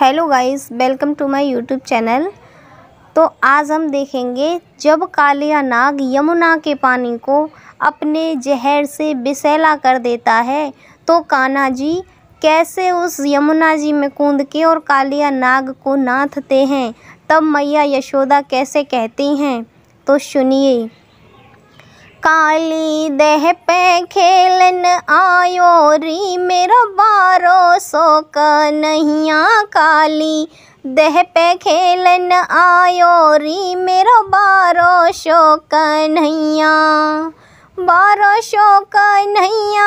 hello guys welcome to my YouTube channel तो आज हम देखेंगे जब कालिया नाग यमुना के पानी को अपने जहर से बिसैला कर देता है तो कान्हा जी कैसे उस यमुना जी में कूद के और कालिया नाग को नाथते हैं तब मैया यशोदा कैसे कहती हैं तो सुनिए काली देह पे खेलन आयो री मेरा बारो सो कन्हैया काली देह पे खेलन आयो री मेरा बारो सो कन्हैया बारो सो कन्हैया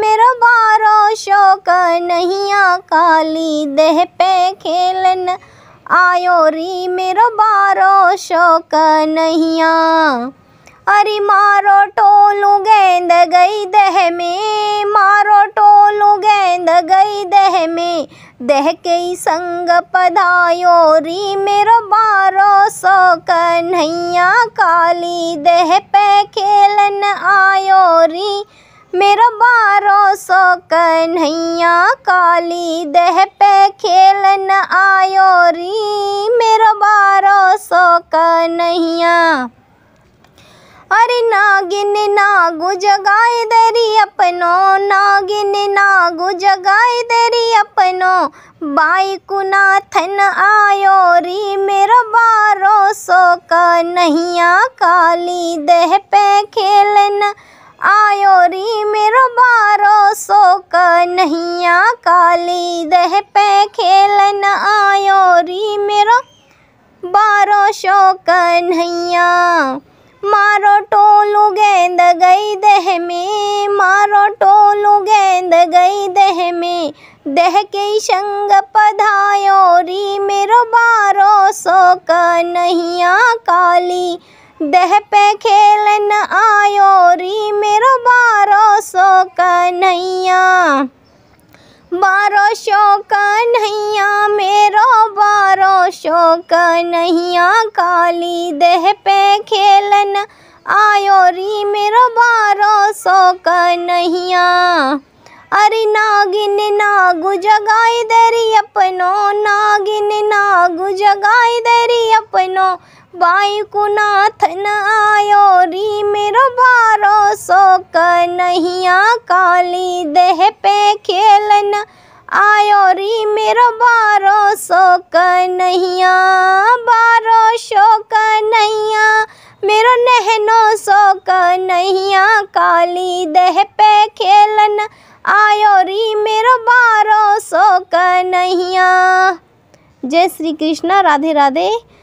मेरा बारो सो कन्हैया काली देह पे खेलन आयो री मेरा बारो सो कन्हैया अरे मारो टोलू गेंद गई दह में मारो टोलू गेंद गई दह में दह के संग पधायो री मेरो बारो सो कन्हैया काली दह पे खेलन आयो री मेरा बारो सो कन्हैया काली दह पे खेलन आयो री मेरा बारो सो कन्हैया अरे नागिन नागो जगाए दरी अपनो नागिन नागो जगाए दरी अपनो बाई नाथन आयो री मेरा बारो सो का नहिया काली दह पे खेलन आयो री मेरा बारो सो का नहिया काली देह पे खेलन आयो री मेरा बारो सो का नहिया मारो टोलू गेंद गई दह में मारो टोलू गेंद गई दह में देह के संग पधायो री मेरो बारो सो का नहिया काली देह पे खेलन आयो री मेरो बारो सो का नैया बारो सौ नैया मेरो बारो सौ नैया काली देह पे खेलन आयो री मेरो बारो सौ नैया अरे नागिन नाग जगाई देरी अपनो नागिन नाग जगाई देरी अपनो वायुकुनाथन आयो री मेरो बारो सौ नैया काली देह पे खेल कन्हैया बारो सो कन्हैया मेरो नहनो सो कन्हैया काली दह पे खेलन आयो री मेरो बारो सो कन्हैया जय श्री कृष्णा राधे राधे